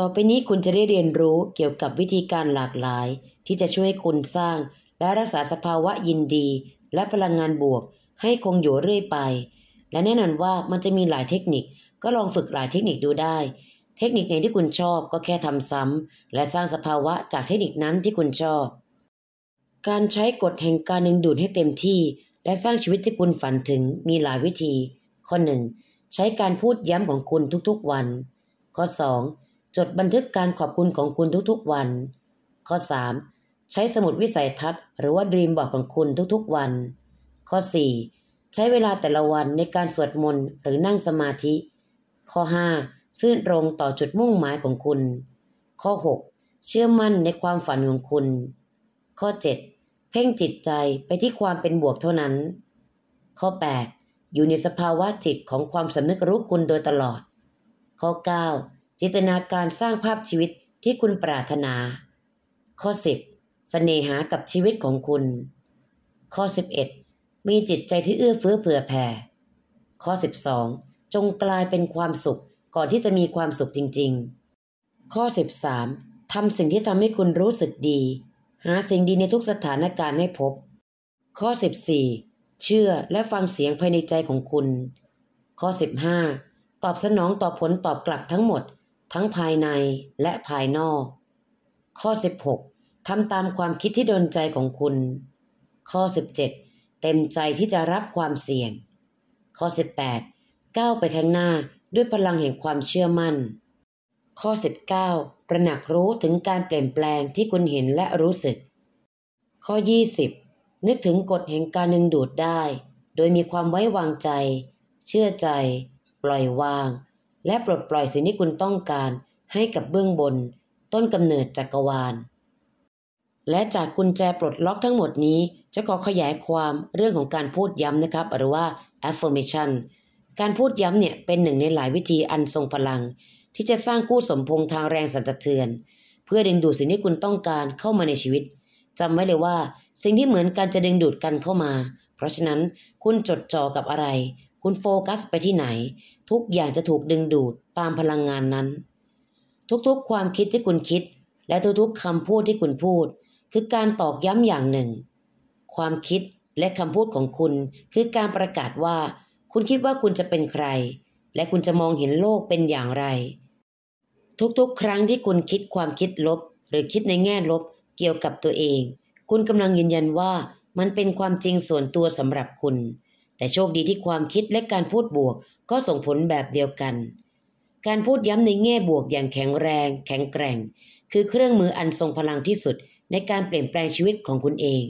ต่อไปนี้คุณจะได้เรียนรู้เกี่ยวกับวิธีการหลากหลาย ที่จะช่วยคุณสร้างและรักษาสภาวะยินดี และพลังงานบวกให้คงอยู่เรื่อยไป และแน่นอนว่ามันจะมีหลายเทคนิคก็ลองฝึกหลายเทคนิคดูได้ เทคนิคไหนที่คุณชอบก็แค่ทำซ้ำและสร้างสภาวะจากเทคนิคนั้นที่คุณชอบ การใช้กฎแห่งการดึงดูดให้เต็มที่ และสร้างชีวิตที่คุณฝันถึงมีหลายวิธี ข้อ 1. ใช้การพูดย้ำของคุณทุกๆวัน ข้อ 2จดบันทึกการขอบคุณของคุณทุกๆ วัน ข้อ 3. ใช้สมุดวิสัยทัศน์ หรือว่าดรีมบอร์ดของคุณทุก ๆวัน ข้อ 4. ใช้เวลาแต่ละวันในการสวดมนต์หรือนั่งสมาธิ ข้อ 5. ซื่อตรงต่อจุดมุ่งหมายของคุณ ข้อ 6. เชื่อมั่นในความฝันของคุณ ข้อ 7. เพ่งจิตใจไปที่ความเป็นบวกเท่านั้น ข้อ 8. อยู่ในสภาวะจิตของความสำนึกรู้คุณโดยตลอด ข้อ 9จินตนาการสร้างภาพชีวิตที่คุณปรารถนา ข้อ 10สเสน่หากับชีวิตของคุณ ข้อ 11 มีจิตใจที่เอื้อเฟื้อเผื่อแผ่ ข้อ 12 จงกลายเป็นความสุขก่อนที่จะมีความสุขจริง ๆ ข้อ 13ทำสิ่งที่ทำให้คุณรู้สึกดี หาสิ่งดีในทุกสถานการณ์ให้พบ ข้อ 14 เชื่อและฟังเสียงภายในใจของคุณ ข้อ 15 ตอบสนองต่อผลตอบกลับทั้งหมดทั้งภายในและภายนอก ข้อ16ทำตามความคิดที่โดนใจของคุณ ข้อ17 เต็มใจที่จะรับความเสี่ยง ข้อ18ก้าวไปข้างหน้าด้วยพลังแห่งความเชื่อมั่น ข้อ19ประหนักรู้ถึงการเปลี่ยนแปลงที่คุณเห็นและรู้สึก ข้อ20นึกถึงกฎแห่งการดึงดูดได้ โดยมีความไว้วางใจ เชื่อใจ ปล่อยวางและปลดปล่อยสิ่งที่คุณต้องการให้กับเบื้องบน ต้นกำเนิดจักรวาล และจากกุญแจปลดล็อกทั้งหมดนี้ จะขอขยายความเรื่องของการพูดย้ำนะครับหรือว่า affirmation การพูดย้ำเนี่ยเป็นหนึ่งในหลายวิธีอันทรงพลัง ที่จะสร้างกู้สมพงทางแรงสั่นสะเทือน เพื่อดึงดูดสิ่งที่คุณต้องการเข้ามาในชีวิตจำไว้เลยว่า สิ่งที่เหมือนกันจะดึงดูดกันเข้ามา เพราะฉะนั้นคุณจดจ่อกับอะไร คุณโฟกัสไปที่ไหนทุกอย่างจะถูกดึงดูดตามพลังงานนั้น ทุกๆความคิดที่คุณคิด และทุกๆคำพูดที่คุณพูด คือการตอกย้ำอย่างหนึ่ง ความคิดและคำพูดของคุณ คือการประกาศว่า คุณคิดว่าคุณจะเป็นใคร และคุณจะมองเห็นโลกเป็นอย่างไร ทุกๆครั้งที่คุณคิดความคิดลบ หรือคิดในแง่ลบเกี่ยวกับตัวเอง คุณกำลังยืนยันว่ามันเป็นความจริงส่วนตัวสำหรับคุณ แต่โชคดีที่ความคิดและการพูดบวกก็ส่งผลแบบเดียวกัน การพูดย้ำในแง่บวก อย่างแข็งแรง แข็งแกร่ง คือเครื่องมืออันทรงพลังที่สุด ในการเปลี่ยนแปลงชีวิตของคุณเอง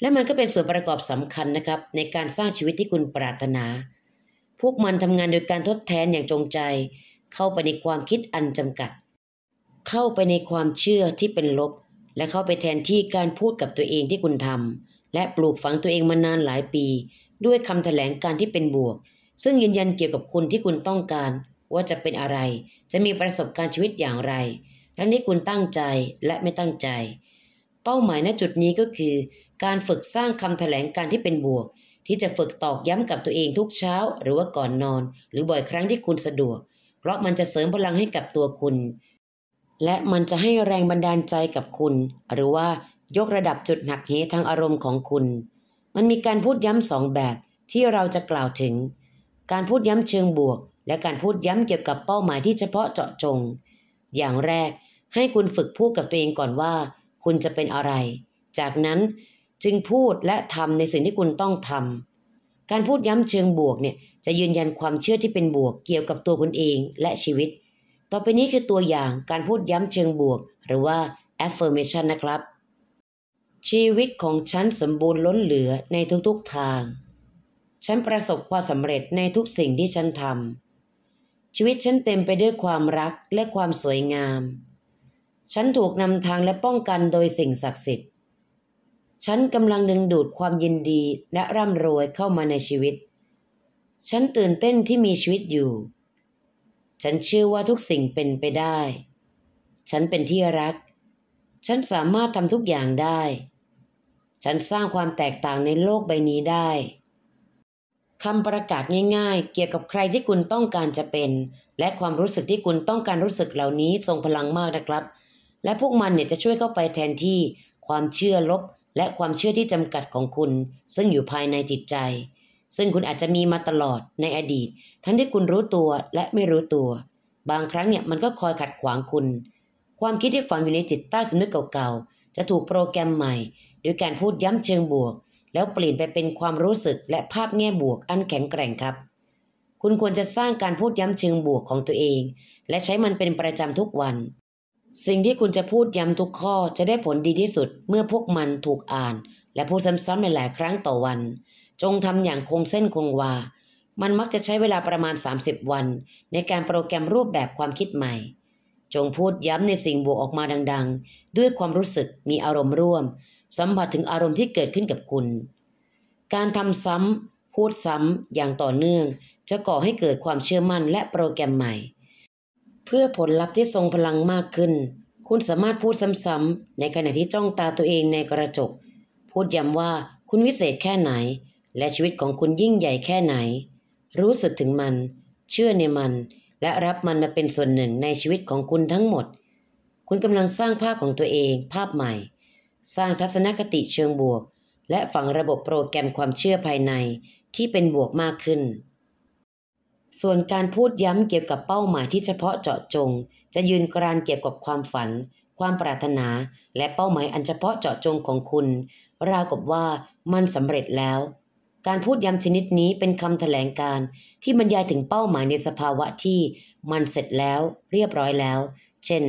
และมันก็เป็นส่วนประกอบสำคัญนะครับ ในการสร้างชีวิตที่คุณปรารถนา พวกมันทำงานโดยการทดแทนอย่างจงใจ เข้าไปในความคิดอันจำกัด เข้าไปในความเชื่อที่เป็นลบ และเข้าไปแทนที่การพูดกับตัวเองที่คุณทำและปลูกฝังตัวเองมานานหลายปี ด้วยคำถแถลงการที่เป็นบวกซึ่งยืนยันเกี่ยวกับคุณที่คุณต้องการ ว่าจะเป็นอะไร จะมีประสบการณ์ชีวิตอย่างไร ทั้งที่คุณตั้งใจและไม่ตั้งใจ เป้าหมายณจุดนี้ก็คือ การฝึกสร้างคำแถลงการที่เป็นบวก ที่จะฝึกตอกย้ำกับตัวเองทุกเช้า หรือว่าก่อนนอน หรือบ่อยครั้งที่คุณสะดวก เพราะมันจะเสริมพลังให้กับตัวคุณ และมันจะให้แรงบันดาลใจกับคุณ หรือว่ายกระดับจุดหนักเหทางอารมณ์ของคุณ มันมีการพูดย้ำสองแบบที่เราจะกล่าวถึงการพูดย้ำเชิงบวก และการพูดย้ำเกี่ยวกับเป้าหมายที่เฉพาะเจาะจง อย่างแรกให้คุณฝึกพูดกับตัวเองก่อนว่าคุณจะเป็นอะไร จากนั้นจึงพูดและทำในสิ่งที่คุณต้องทำการพูดย้ำเชิงบวกเนี่ยจะยืนยันความเชื่อที่เป็นบวกเกี่ยวกับตัวคุณเองและชีวิต ต่อไปนี้คือตัวอย่างการพูดย้ำเชิงบวกหรือว่า affirmation นะครับ ชีวิตของฉันสมบูรณ์ล้นเหลือในทุกๆทางฉันประสบความสำเร็จในทุกสิ่งที่ฉันทำ ชีวิตฉันเต็มไปด้วยความรักและความสวยงาม ฉันถูกนำทางและป้องกันโดยสิ่งศักดิ์สิทธิ์ ฉันกำลังดึงดูดความยินดีและร่ำรวยเข้ามาในชีวิต ฉันตื่นเต้นที่มีชีวิตอยู่ ฉันเชื่อว่าทุกสิ่งเป็นไปได้ ฉันเป็นที่รัก ฉันสามารถทำทุกอย่างได้ ฉันสร้างความแตกต่างในโลกใบนี้ได้คำประกาศง่ายๆ เกี่ยวกับใครที่คุณต้องการจะเป็น และความรู้สึกที่คุณต้องการรู้สึกเหล่านี้ทรงพลังมากนะครับ และพวกมันเนี่ยจะช่วยเข้าไปแทนที่ ความเชื่อลบและความเชื่อที่จำกัดของคุณ ซึ่งอยู่ภายในจิตใจ ซึ่งคุณอาจจะมีมาตลอดในอดีต ทั้งที่คุณรู้ตัวและไม่รู้ตัว บางครั้งเนี่ยมันก็คอยขัดขวางคุณ ความคิดที่ฝังอยู่ในจิตใต้สำนึกเก่าๆจะถูกโปรแกรมใหม่โดยการพูดย้ำเชิงบวกแล้วเปลี่ยนไปเป็นความรู้สึกและภาพแง่บวกอันแข็งแกร่งครับ คุณควรจะสร้างการพูดย้ำเชิงบวกของตัวเอง และใช้มันเป็นประจำทุกวัน สิ่งที่คุณจะพูดย้ำทุกข้อจะได้ผลดีที่สุด เมื่อพวกมันถูกอ่านและพูดซ้ำๆหลายครั้งต่อวัน จงทำอย่างคงเส้นคงวา มันมักจะใช้เวลาประมาณ 30 วัน ในการโปรแกรมรูปแบบความคิดใหม่ จงพูดย้ำในสิ่งบวกออกมาดัง ๆ ด้วยความรู้สึกมีอารมณ์ร่วมสัมผัสถึงอารมณ์ที่เกิดขึ้นกับคุณ การทำซ้ำพูดซ้ำอย่างต่อเนื่อง จะก่อให้เกิดความเชื่อมั่น และโปรแกรมใหม่ เพื่อผลลัพธ์ที่ทรงพลังมากขึ้น คุณสามารถพูดซ้ำ ๆ ในขณะที่จ้องตาตัวเองในกระจก พูดย้ำว่าคุณวิเศษแค่ไหน และชีวิตของคุณยิ่งใหญ่แค่ไหน รู้สึกถึงมัน เชื่อในมัน และรับมันมาเป็นส่วนหนึ่งในชีวิตของคุณทั้งหมด คุณกำลังสร้างภาพของตัวเองภาพใหม่สร้างทัศนคติเชิงบวก และฝังระบบโปรแกรมความเชื่อภายในที่เป็นบวกมากขึ้น ส่วนการพูดย้ำเกี่ยวกับเป้าหมายที่เฉพาะเจาะจง จะยืนกรานเกี่ยวกับความฝัน ความปรารถนาและเป้าหมายอันเฉพาะเจาะจงของคุณ ราวกับว่ามันสำเร็จแล้ว การพูดย้ำชนิดนี้เป็นคำแถลงการที่บรรยายถึงเป้าหมายในสภาวะที่มันเสร็จแล้วเรียบร้อยแล้ว เช่น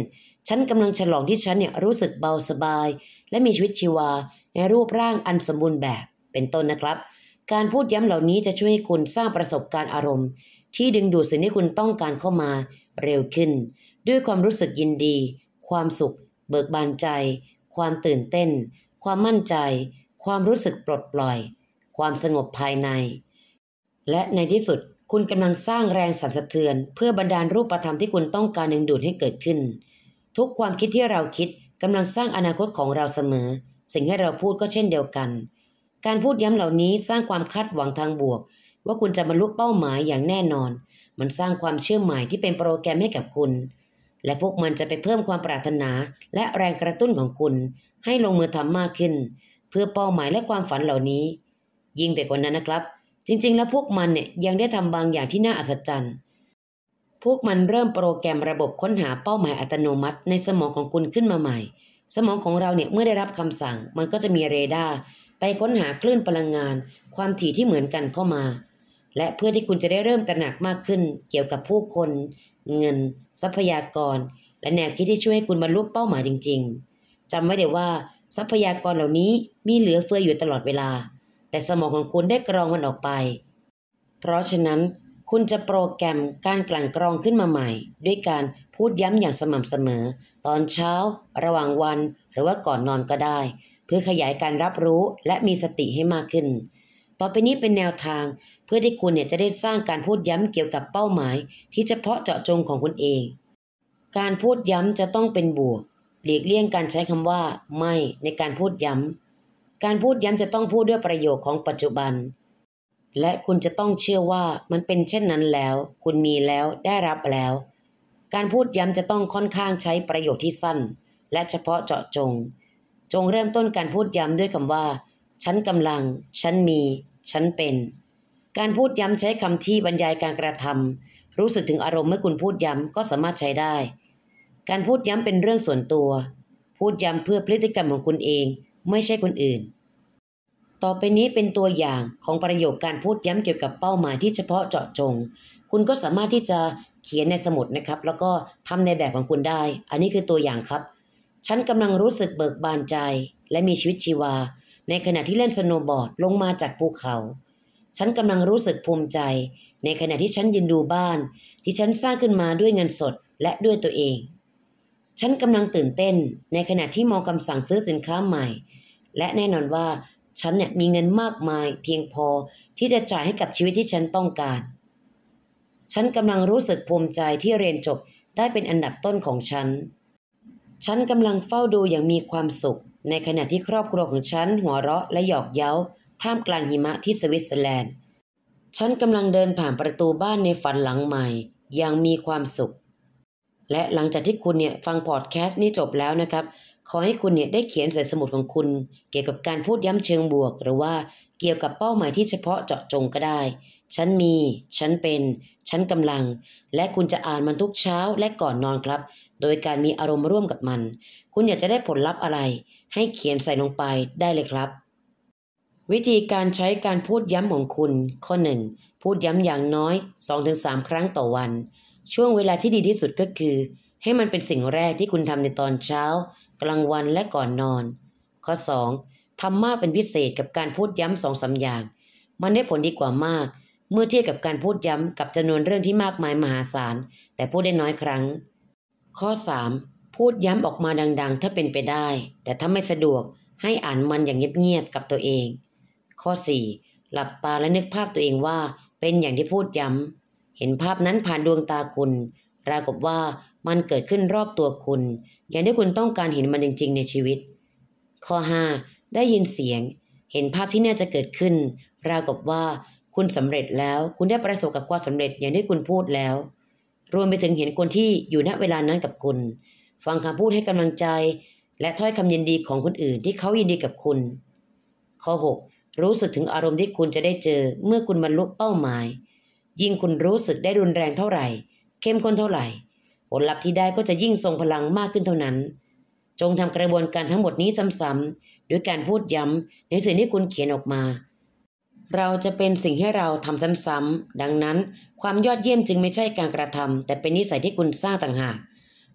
ฉันกำลังฉลองที่ฉันเนี่ยรู้สึกเบาสบายและมีชีวิตชีวาในรูปร่างอันสมบูรณ์แบบ เป็นต้นนะครับ การพูดย้ำเหล่านี้จะช่วยให้คุณสร้างประสบการณ์อารมณ์ ที่ดึงดูดสิ่งที่คุณต้องการเข้ามาเร็วขึ้น ด้วยความรู้สึกยินดี ความสุข เบิกบานใจ ความตื่นเต้น ความมั่นใจ ความรู้สึกปลดปล่อย ความสงบภายใน และในที่สุดคุณกำลังสร้างแรงสั่นสะเทือน เพื่อบรรดาลรูปธรรมที่คุณต้องการดึงดูดให้เกิดขึ้น ทุกความคิดที่เราคิดกำลังสร้างอนาคตของเราเสมอ สิ่งให้เราพูดก็เช่นเดียวกัน การพูดย้ำเหล่านี้สร้างความคาดหวังทางบวก ว่าคุณจะบรรลุเป้าหมายอย่างแน่นอน มันสร้างความเชื่อหมายที่เป็นโปรแกรมให้กับคุณ และพวกมันจะไปเพิ่มความปรารถนาและแรงกระตุ้นของคุณ ให้ลงมือทำมากขึ้นเพื่อเป้าหมายและความฝันเหล่านี้ ยิ่งไปกว่านั้นนะครับ จริงๆ แล้วพวกมันเนี่ยยังได้ทำบางอย่างที่น่าอัศจรรย์พวกมันเริ่มโปรแกรมระบบค้นหาเป้าหมายอัตโนมัติในสมองของคุณขึ้นมาใหม่ สมองของเราเนี่ยเมื่อได้รับคำสั่ง มันก็จะมีเรดาร์ไปค้นหาคลื่นพลังงาน ความถี่ที่เหมือนกันเข้ามา และเพื่อที่คุณจะได้เริ่มตระหนักมากขึ้น เกี่ยวกับผู้คน เงิน ทรัพยากร และแนวคิดที่ช่วยให้คุณบรรลุเป้าหมายจริง ๆจำไว้เดี๋ยวว่าทรัพยากรเหล่านี้มีเหลือเฟืออยู่ตลอดเวลา แต่สมองของคุณได้กรองมันออกไป เพราะฉะนั้นคุณจะโปรแกรมการกลั่นกรองขึ้นมาใหม่ ด้วยการพูดย้ำอย่างสม่ำเสมอ ตอนเช้า ระหว่างวันหรือว่าก่อนนอนก็ได้ เพื่อขยายการรับรู้และมีสติให้มากขึ้น ต่อไปนี้เป็นแนวทาง เพื่อที่คุณเนี่ยจะได้สร้างการพูดย้ำเกี่ยวกับเป้าหมาย ที่เฉพาะเจาะจงของคุณเอง การพูดย้ำจะต้องเป็นบวกหลีกเลี่ยงการใช้คำว่า ไม่ในการพูดย้ำการพูดย้ำจะต้องพูดด้วยประโยคของปัจจุบันและคุณจะต้องเชื่อว่า มันเป็นเช่นนั้นแล้ว คุณมีแล้วได้รับแล้ว การพูดย้ำจะต้องค่อนข้างใช้ประโยคที่สั้น และเฉพาะเจาะจง จงเริ่มต้นการพูดย้ำด้วยคำว่า ฉันกำลัง ฉันมี ฉันเป็น การพูดย้ำใช้คำที่บรรยายการกระทำรู้สึกถึงอารมณ์เมื่อคุณพูดย้ำก็สามารถใช้ได้ การพูดย้ำเป็นเรื่องส่วนตัว พูดย้ำเพื่อพฤติกรรมของคุณเอง ไม่ใช่คนอื่นต่อไปนี้เป็นตัวอย่างของประโยคการพูดย้ำเกี่ยวกับเป้าหมายที่เฉพาะเจาะจง คุณก็สามารถที่จะเขียนในสมุดนะครับ แล้วก็ทำในแบบของคุณได้ อันนี้คือตัวอย่างครับ ฉันกำลังรู้สึกเบิกบานใจ และมีชีวิตชีวา ในขณะที่เล่นสโนว์บอร์ดลงมาจากภูเขา ฉันกำลังรู้สึกภูมิใจ ในขณะที่ฉันยืนดูบ้าน ที่ฉันสร้างขึ้นมาด้วยเงินสดและด้วยตัวเอง ฉันกำลังตื่นเต้น ในขณะที่มองคำสั่งซื้อสินค้าใหม่ และแน่นอนว่าฉันเนี่ยมีเงินมากมายเพียงพอที่จะจ่ายให้กับชีวิตที่ฉันต้องการ ฉันกำลังรู้สึกภูมิใจที่เรียนจบได้เป็นอันดับต้นของฉัน ฉันกำลังเฝ้าดูอย่างมีความสุข ในขณะที่ครอบครัวของฉัน หัวเราะและหยอกเย้าท่ามกลางหิมะที่สวิตเซอร์แลนด์ ฉันกำลังเดินผ่านประตูบ้านในฝันหลังใหม่อย่างมีความสุข และหลังจากที่คุณเนี่ย ฟังพอดแคสต์นี้จบแล้วนะครับขอให้คุณเนี่ยได้เขียนใส่สมุดของคุณ เกี่ยวกับการพูดย้ำเชิงบวก หรือว่าเกี่ยวกับเป้าหมายที่เฉพาะเจาะจงก็ได้ ฉันมี ฉันเป็น ฉันกำลัง และคุณจะอ่านมันทุกเช้าและก่อนนอนครับ โดยการมีอารมณ์ร่วมกับมัน คุณอยากจะได้ผลลัพธ์อะไร ให้เขียนใส่ลงไปได้เลยครับ วิธีการใช้การพูดย้ำของคุณ ข้อ1พูดย้ำอย่างน้อย2-3ครั้งต่อวัน ช่วงเวลาที่ดีที่สุดก็คือ ให้มันเป็นสิ่งแรกที่คุณทำในตอนเช้ากลางวันและก่อนนอน ข้อ 2. ทำมากเป็นพิเศษกับการพูดย้ำสองสาอย่าง มันได้ผลดีกว่ามาก เมื่อเทียบกับการพูดย้ำกับจำนวนเรื่องที่มากมายมหาศาลแต่พูดได้น้อยครั้ง ข้อ 3. พูดย้ำออกมาดังๆ ถ้าเป็นไปได้ แต่ถ้าไม่สะดวกให้อ่านมันอย่างเงียบๆกับตัวเอง ข้อ 4. หลับตาและนึกภาพตัวเองว่าเป็นอย่างที่พูดย้ำ เห็นภาพนั้นผ่านดวงตาคุณปรากฏว่ามันเกิดขึ้นรอบตัวคุณ อย่างที่คุณต้องการเห็นมันจริง ๆ ในชีวิต ข้อ5ได้ยินเสียง เห็นภาพที่น่าจะเกิดขึ้น ราวกับว่า คุณสำเร็จแล้วคุณได้ประสบกับความสำเร็จอย่างที่คุณพูดแล้วรวมไปถึงเห็นคนที่อยู่ณเวลานั้นกับคุณ ฟังคำพูดให้กำลังใจ และถ้อยคำยินดีของคนอื่นที่เขายินดีกับคุณ ข้อ6รู้สึกถึงอารมณ์ที่คุณจะได้เจอเมื่อคุณบรรลุเป้าหมาย ยิ่งคุณรู้สึกได้รุนแรงเท่าไหร่ เข้มข้นเท่าไหร่ผลลัพธ์ที่ได้ก็จะยิ่งทรงพลังมากขึ้นเท่านั้น จงทำกระบวนการทั้งหมดนี้ซ้ำๆด้วยการพูดย้ำในสิ่งที่คุณเขียนออกมา เราจะเป็นสิ่งให้เราทำซ้ำๆดังนั้นความยอดเยี่ยมจึงไม่ใช่การกระทำแต่เป็นนิสัยที่คุณสร้างต่างหาก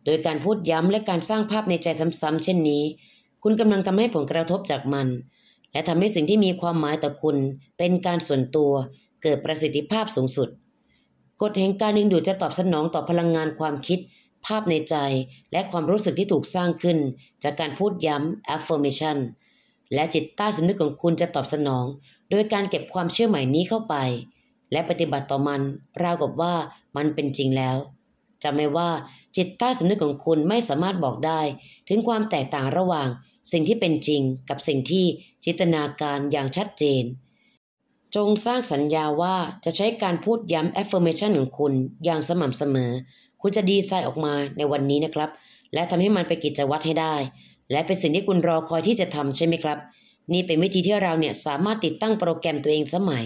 โดยการพูดย้ำและการสร้างภาพในใจซ้ำๆเช่นนี้ คุณกำลังทำให้ผลกระทบจากมัน และทำให้สิ่งที่มีความหมายต่อคุณ เป็นการส่วนตัว เกิดประสิทธิภาพสูงสุดกฎแห่งการดึงดูดจะตอบสนองต่อพลังงานความคิด ภาพในใจ และความรู้สึกที่ถูกสร้างขึ้น จากการพูดย้ำ affirmation และจิตใต้สำนึกของคุณจะตอบสนอง โดยการเก็บความเชื่อใหม่นี้เข้าไป และปฏิบัติต่อมัน ราวกับว่ามันเป็นจริงแล้วจำไว้ว่าจิตใต้สำนึกของคุณไม่สามารถบอกได้ ถึงความแตกต่างระหว่างสิ่งที่เป็นจริง กับสิ่งที่จินตนาการอย่างชัดเจนจงสร้างสัญญาว่าจะใช้การพูดย้ำ affirmation ของคุณอย่างสม่ำเสมอ คุณจะดีไซน์ออกมาในวันนี้นะครับ และทำให้มันไปกิจวัตรให้ได้ และเป็นสิ่งที่คุณรอคอยที่จะทำใช่ไหมครับ นี่เป็นวิธีที่เราเนี่ยสามารถติดตั้งโปรแกรมตัวเองสมัย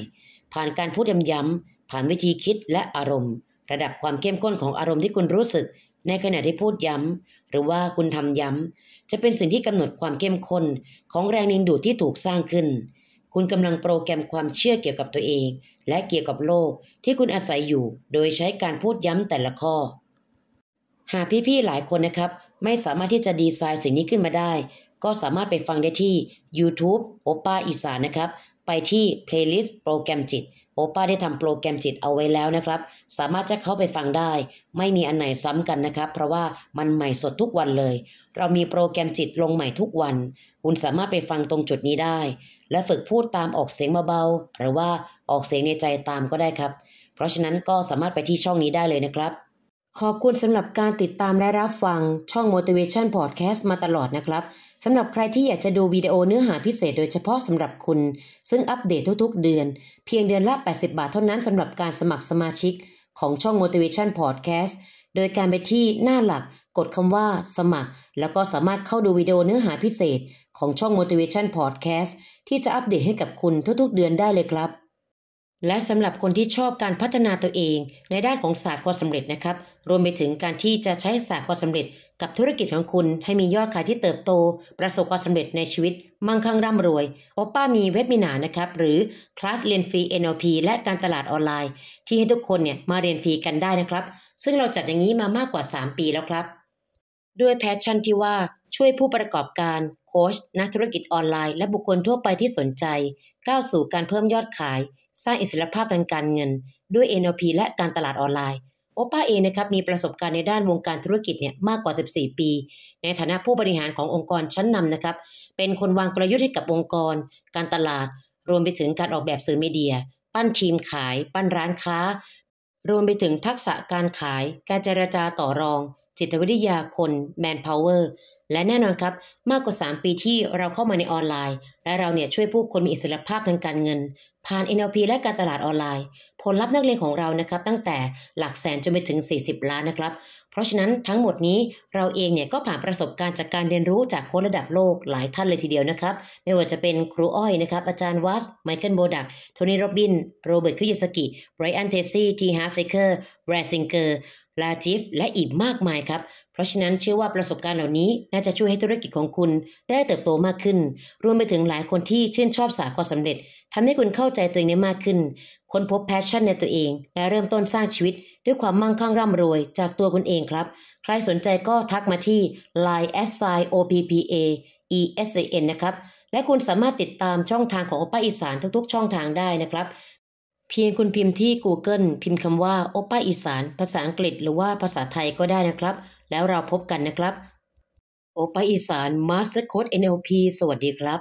ผ่านการพูดย้ำๆผ่านวิธีคิดและอารมณ์ ระดับความเข้มข้นของอารมณ์ที่คุณรู้สึก ในขณะที่พูดย้ำหรือว่าคุณทำย้ำจะเป็นสิ่งที่กำหนดความเข้มข้น ของแรงดึงดูดที่ถูกสร้างขึ้นคุณกำลังโปรแกรมความเชื่อเกี่ยวกับตัวเอง และเกี่ยวกับโลกที่คุณอาศัยอยู่ โดยใช้การพูดย้ำแต่ละข้อ หากพี่ๆหลายคนนะครับ ไม่สามารถที่จะดีไซน์สิ่งนี้ขึ้นมาได้ ก็สามารถไปฟังได้ที่ YouTube โอป้าอีสานนะครับ ไปที่เพลย์ลิสต์โปรแกรมจิตโอป้าได้ทำโปรแกรมจิตเอาไว้แล้วนะครับ สามารถจะเข้าไปฟังได้ ไม่มีอันไหนซ้ำกันนะครับ เพราะว่ามันใหม่สดทุกวันเลย เรามีโปรแกรมจิต ลงใหม่ทุกวัน คุณสามารถไปฟังตรงจุดนี้ได้และฝึกพูดตามออกเสียงเบาๆหรือว่าออกเสียงในใจตามก็ได้ครับ เพราะฉะนั้นก็สามารถไปที่ช่องนี้ได้เลยนะครับ ขอบคุณสำหรับการติดตามและรับฟังช่อง motivation podcast มาตลอดนะครับ สำหรับใครที่อยากจะดูวิดีโอเนื้อหาพิเศษโดยเฉพาะสำหรับคุณ ซึ่งอัปเดตทุกๆเดือน เพียงเดือนละ 80 บาทเท่านั้นสำหรับการสมัครสมาชิกของช่อง motivation podcast โดยการไปที่หน้าหลัก กดคำว่าสมัคร แล้วก็สามารถเข้าดูวิดีโอเนื้อหาพิเศษของช่อง Motivation Podcast ที่จะอัปเดตให้กับคุณทุกๆเดือนได้เลยครับ และสำหรับคนที่ชอบการพัฒนาตัวเองในด้านของศาสตร์ความสำเร็จนะครับ รวมไปถึงการที่จะใช้ศาสตร์ความสำเร็จกับธุรกิจของคุณให้มียอดขายที่เติบโตประสบความสำเร็จในชีวิต มั่งคั่งร่ำรวยโอป้ามีเว็บมินานะครับ หรือคลาสเรียนฟรี NLP และการตลาดออนไลน์ที่ให้ทุกคนเนี่ยมาเรียนฟรีกันได้นะครับ ซึ่งเราจัดอย่างนี้มามากกว่า 3 ปีแล้วครับด้วยแพชชั่นที่ว่าช่วยผู้ประกอบการโค้ชนักธุรกิจออนไลน์และบุคคลทั่วไปที่สนใจก้าวสู่การเพิ่มยอดขาย สร้างอิสรภาพทางการเงิน ด้วย NLP และการตลาดออนไลน์โอป้าเองนะครับมีประสบการณ์ในด้านวงการธุรกิจเนี่ยมากกว่า 14 ปี ในฐานะผู้บริหารขององค์กรชั้นนำนะครับเป็นคนวางกลยุทธ์ให้กับองค์กร การตลาด รวมไปถึงการออกแบบสื่อมีเดีย ปั้นทีมขาย ปั้นร้านค้า รวมไปถึงทักษะการขาย การเจรจาต่อรองจิตวิทยาคนแมนพาวเวอร์และแน่นอนครับ มากกว่า 3 ปีที่เราเข้ามาในออนไลน์ และเราเนี่ยช่วยผู้คนมีอิสรภาพทางการเงิน ผ่าน NLP และการตลาดออนไลน์ ผลลัพธ์นักเรียนของเรานะครับตั้งแต่หลักแสนจนไปถึง 40 ล้านนะครับเพราะฉะนั้นทั้งหมดนี้เราเองเนี่ยก็ผ่านประสบการณ์จากการเรียนรู้จากคนระดับโลกหลายท่านเลยทีเดียวนะครับไม่ว่าจะเป็นครูอ้อยนะครับอาจารย์วัสไมเคิลโบดักโทนี่โรบินโรเบิร์ตคุยสกิไบรอันเทซี่ทีฮาร์เฟเกอร์แบรซิงเกอร์ลาทิฟและอีกมากมายครับ เพราะฉะนั้นเชื่อว่าประสบการณ์เหล่านี้ น่าจะช่วยให้ธุรกิจของคุณได้เติบโตมากขึ้น รวมไปถึงหลายคนที่ชื่นชอบสาขามสำเร็จ ทำให้คุณเข้าใจตัวเองได้มากขึ้น ค้นพบแพชชั่นในตัวเอง และเริ่มต้นสร้างชีวิต ด้วยความมั่งคั่งร่ำรวย จากตัวคุณเองครับ ใครสนใจก็ทักมาที่ line s i o p p a e s a n นะครับ และคุณสามารถติดตามช่องทางของโอป้าอีสานทุกๆช่องทางได้นะครับเพียงคุณพิมพ์ที่ Google พิมพ์คำว่าโอป้าอีสานภาษาอังกฤษหรือว่าภาษาไทยก็ได้นะครับ แล้วเราพบกันนะครับโอป้าอีสาน Master Code NLP สวัสดีครับ